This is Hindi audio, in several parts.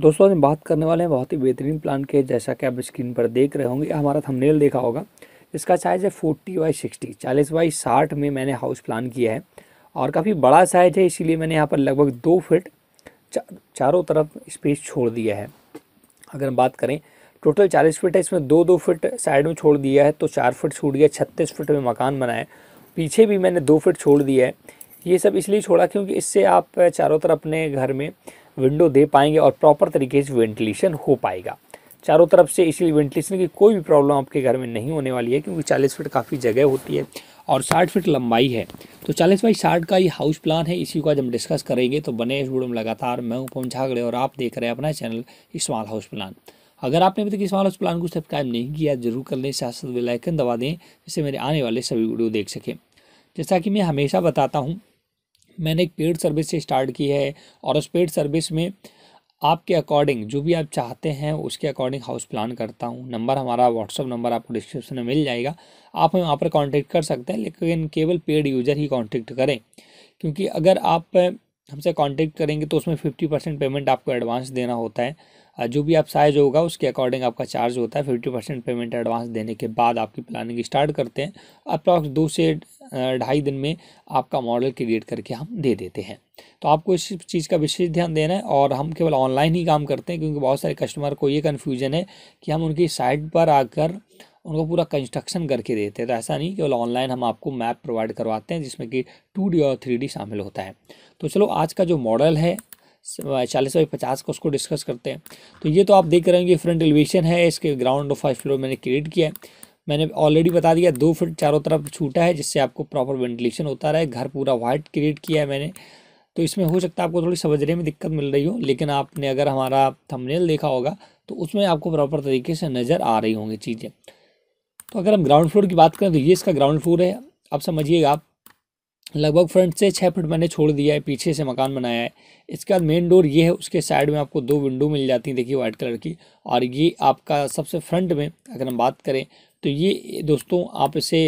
दोस्तों आज हम बात करने वाले हैं बहुत ही बेहतरीन प्लान के जैसा कि आप स्क्रीन पर देख रहे होंगे हमारा थंबनेल देखा होगा इसका साइज़ है फोर्टी बाई सिक्सटी चालीस बाई साठ में मैंने हाउस प्लान किया है और काफ़ी बड़ा साइज़ है इसीलिए मैंने यहाँ पर लगभग दो फिट चा, चारों तरफ स्पेस छोड़ दिया है अगर हम बात करें टोटल चालीस फिट है इसमें दो दो फिट साइड में छोड़ दिया है तो चार फिट छूट गया छत्तीस फिट में मकान बनाए पीछे भी मैंने दो फिट छोड़ दिया है ये सब इसलिए छोड़ा क्योंकि इससे आप चारों तरफ अपने घर में विंडो दे पाएंगे और प्रॉपर तरीके से वेंटिलेशन हो पाएगा चारों तरफ से इसलिए वेंटिलेशन की कोई भी प्रॉब्लम आपके घर में नहीं होने वाली है क्योंकि चालीस फीट काफ़ी जगह होती है और साठ फीट लंबाई है तो चालीस बाई साठ का ये हाउस प्लान है इसी को आज हम डिस्कस करेंगे तो बने इस वीडियो में लगातार मैं हूँ पवन झागड़े और आप देख रहे हैं अपना चैनल स्मॉल हाउस प्लान अगर आपने अभी तक स्मॉल हाउस प्लान को सब्सक्राइब नहीं किया जरूर कर लें साथ साथ बेलाइकन दबा दें जिससे मेरे आने वाले सभी वीडियो देख सकें जैसा कि मैं हमेशा बताता हूँ मैंने एक पेड सर्विस से स्टार्ट की है और उस पेड सर्विस में आपके अकॉर्डिंग जो भी आप चाहते हैं उसके अकॉर्डिंग हाउस प्लान करता हूँ नंबर हमारा व्हाट्सअप नंबर आपको डिस्क्रिप्शन में मिल जाएगा आप हमें वहाँ पर कांटेक्ट कर सकते हैं लेकिन केवल पेड यूज़र ही कांटेक्ट करें क्योंकि अगर आप हमसे कांटेक्ट करेंगे तो उसमें फिफ्टी परसेंट पेमेंट आपको एडवांस देना होता है जो भी आप साइज होगा उसके अकॉर्डिंग आपका चार्ज होता है फिफ्टी परसेंट पेमेंट एडवांस देने के बाद आपकी प्लानिंग स्टार्ट करते हैं अप्रॉक्स दो से ढाई दिन में आपका मॉडल क्रिएट करके हम दे देते हैं तो आपको इस चीज़ का विशेष ध्यान देना है और हम केवल ऑनलाइन ही काम करते हैं क्योंकि बहुत सारे कस्टमर को ये कन्फ्यूजन है कि हम उनकी साइट पर आकर उनको पूरा कंस्ट्रक्शन करके देते हैं तो ऐसा नहीं केवल ऑनलाइन हम आपको मैप प्रोवाइड करवाते हैं जिसमें कि टू और थ्री शामिल होता है तो चलो आज का जो मॉडल है चालीस बाई पचास का उसको डिस्कस करते हैं तो ये तो आप देख रहे कि फ्रंट एलिवेशन है इसके ग्राउंड फाइव फ्लोर मैंने क्रिएट किया है मैंने ऑलरेडी बता दिया दो फिट चारों तरफ छूटा है जिससे आपको प्रॉपर वेंटिलेशन होता रहे घर पूरा वाइट क्रिएट किया है मैंने तो इसमें हो सकता है आपको थोड़ी समझने में दिक्कत मिल रही हो लेकिन आपने अगर हमारा थंबनेल देखा होगा तो उसमें आपको प्रॉपर तरीके से नज़र आ रही होंगी चीज़ें तो अगर हम ग्राउंड फ्लोर की बात करें तो ये इसका ग्राउंड फ्लोर है अब समझिएगा आप लगभग फ्रंट से छः फिट मैंने छोड़ दिया है पीछे से मकान बनाया है इसके बाद मेन डोर ये है उसके साइड में आपको दो विंडो मिल जाती हैं देखिए वाइट कलर की और ये आपका सबसे फ्रंट में अगर हम बात करें तो ये दोस्तों आप इसे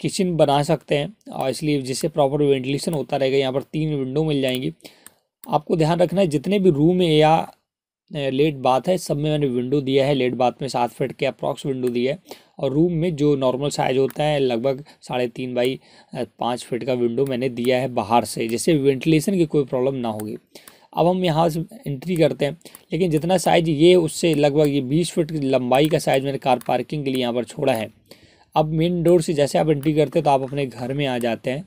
किचन बना सकते हैं और इसलिए जिससे प्रॉपर वेंटिलेशन होता रहेगा यहाँ पर तीन विंडो मिल जाएंगी आपको ध्यान रखना है जितने भी रूम या लेट बाथ है सब में मैंने विंडो दिया है लेट बाथ में सात फिट के अप्रॉक्स विंडो दिया है और रूम में जो नॉर्मल साइज होता है लगभग साढ़े तीन बाई पाँच फिट का विंडो मैंने दिया है बाहर से जिससे वेंटिलेशन की कोई प्रॉब्लम ना होगी अब हम यहाँ से एंट्री करते हैं लेकिन जितना साइज ये उससे लगभग ये बीस फिट की लंबाई का साइज़ मैंने कार पार्किंग के लिए यहाँ पर छोड़ा है अब मेन डोर से जैसे आप एंट्री करते हैं तो आप अपने घर में आ जाते हैं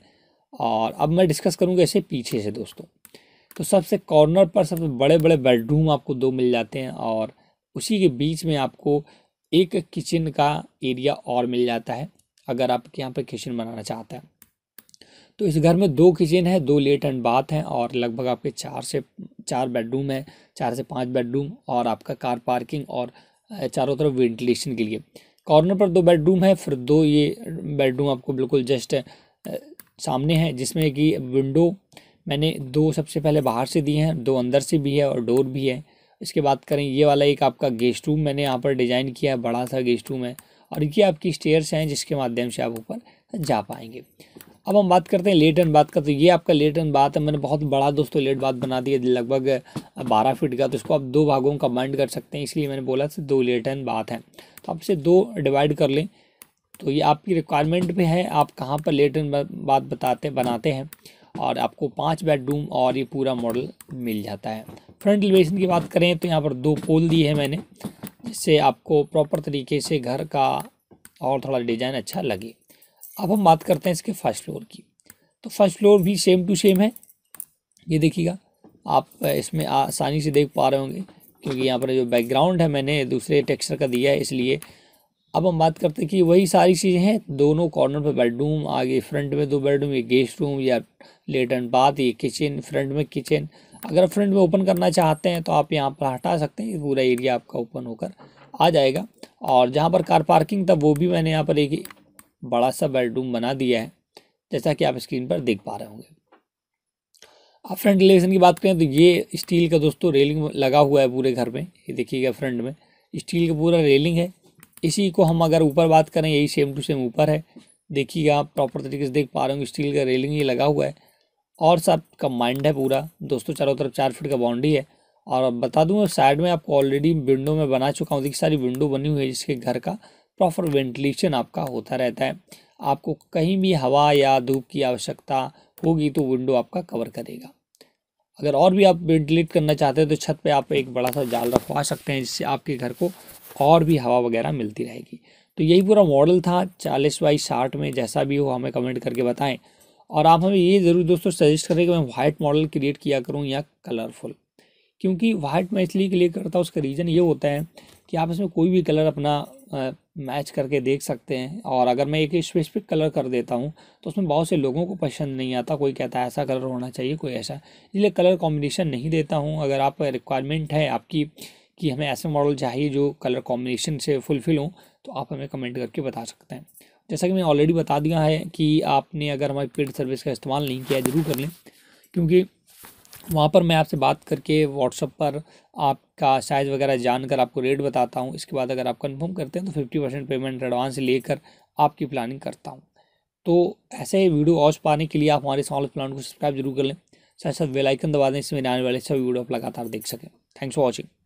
और अब मैं डिस्कस करूँगा इसे पीछे से दोस्तों तो सबसे कॉर्नर पर सबसे बड़े बड़े बेडरूम आपको दो मिल जाते हैं और उसी के बीच में आपको एक किचन का एरिया और मिल जाता है अगर आप यहाँ पर किचन बनाना चाहते हैं तो इस घर में दो किचन है दो लेट एंड बाथ हैं और लगभग आपके चार से चार बेडरूम हैं चार से पाँच बेडरूम और आपका कार पार्किंग और चारों तरफ वेंटिलेशन के लिए कॉर्नर पर दो बेडरूम है फिर दो ये बेडरूम आपको बिल्कुल जस्ट सामने है जिसमें कि विंडो मैंने दो सबसे पहले बाहर से दिए हैं दो अंदर से भी है और डोर भी है इसके बात करें ये वाला एक आपका गेस्ट रूम मैंने यहाँ पर डिज़ाइन किया है बड़ा सा गेस्ट रूम है और ये आपकी स्टेयर्स हैं जिसके माध्यम से आप ऊपर जा पाएंगे अब हम बात करते हैं लेट एंड बात का तो ये आपका लेट एंड बात है मैंने बहुत बड़ा दोस्तों लेट बात बना दिया लगभग बारह फीट का तो इसको आप दो भागों का माइंड कर सकते हैं इसलिए मैंने बोला था दो लेट एंड बात है तो आप इसे दो डिवाइड कर लें तो ये आपकी रिक्वायरमेंट पर है आप कहाँ पर लेट एंड बात बताते बनाते हैं और आपको पाँच बेडरूम और ये पूरा मॉडल मिल जाता है फ्रंट एलिवेशन की बात करें तो यहाँ पर दो पोल दिए हैं मैंने जिससे आपको प्रॉपर तरीके से घर का और थोड़ा डिज़ाइन अच्छा लगे अब हम बात करते हैं इसके फर्स्ट फ्लोर की तो फर्स्ट फ्लोर भी सेम टू सेम है ये देखिएगा आप इसमें आसानी से देख पा रहे होंगे क्योंकि यहाँ पर जो बैकग्राउंड है मैंने दूसरे टेक्सचर का दिया है इसलिए अब हम बात करते हैं कि वही सारी चीज़ें हैं दोनों कॉर्नर पर बेडरूम आगे फ्रंट में दो बेडरूम ये गेस्ट रूम या लेट एंड बाथ ये किचन फ्रंट में किचन अगर फ्रंट में ओपन करना चाहते हैं तो आप यहाँ पर हटा सकते हैं पूरा एरिया आपका ओपन होकर आ जाएगा और जहाँ पर कार पार्किंग था वो भी मैंने यहाँ पर एक बड़ा सा बेडरूम बना दिया है जैसा कि आप स्क्रीन पर देख पा रहे होंगे अब फ्रंट रिलेशन की बात करें तो ये स्टील का दोस्तों रेलिंग लगा हुआ है पूरे घर में ये देखिएगा फ्रंट में स्टील का पूरा रेलिंग है इसी को हम अगर ऊपर बात करें यही सेम टू सेम ऊपर है देखिएगा आप प्रॉपर तरीके से देख पा रहे हो स्टील का रेलिंग ये लगा हुआ है और सब कम्बाइंड है पूरा दोस्तों चारों तरफ चार फीट का बाउंड्री है और अब बता दूँ साइड में आपको ऑलरेडी विंडो में बना चुका हूँ देखिए सारी विंडो बनी हुई है जिसके घर का प्रॉपर वेंटिलेशन आपका होता रहता है आपको कहीं भी हवा या धूप की आवश्यकता होगी तो विंडो आपका कवर करेगा अगर और भी आप वेंटिलेट करना चाहते हैं तो छत पे आप एक बड़ा सा जाल रखवा सकते हैं जिससे आपके घर को और भी हवा वगैरह मिलती रहेगी तो यही पूरा मॉडल था चालीस बाई साठ में जैसा भी हो हमें कमेंट करके बताएं और आप हमें ये ज़रूर दोस्तों सजेस्ट करें कि मैं वाइट मॉडल क्रिएट किया करूँ या कलरफुल क्योंकि वाइट मैं इसलिए क्लियर करता हूँ उसका रीज़न ये होता है कि आप इसमें कोई भी कलर अपना आ, मैच करके देख सकते हैं और अगर मैं एक स्पेसिफिक कलर कर देता हूँ तो उसमें बहुत से लोगों को पसंद नहीं आता कोई कहता है ऐसा कलर होना चाहिए कोई ऐसा इसलिए कलर कॉम्बिनेशन नहीं देता हूँ अगर आप रिक्वायरमेंट है आपकी कि हमें ऐसे मॉडल चाहिए जो कलर कॉम्बिनेशन से फुलफिल हों तो आप हमें कमेंट करके बता सकते हैं जैसा कि मैं ऑलरेडी बता दिया है कि आपने अगर हमारी पेड सर्विस का इस्तेमाल नहीं किया ज़रूर कर लें क्योंकि वहाँ पर मैं आपसे बात करके व्हाट्सअप पर आपका साइज़ वगैरह जानकर आपको रेट बताता हूँ इसके बाद अगर आप कंफर्म करते हैं तो फिफ्टी परसेंट पेमेंट एडवांस लेकर आपकी प्लानिंग करता हूँ तो ऐसे ही वीडियो और पाने के लिए आप हमारे स्मॉल प्लान को सब्सक्राइब जरूर कर लें साथ साथ बेलाइकन दबा दें इसमें आने वाले सभी वीडियो आप लगातार देख सकें थैंक्स फॉर वॉचिंग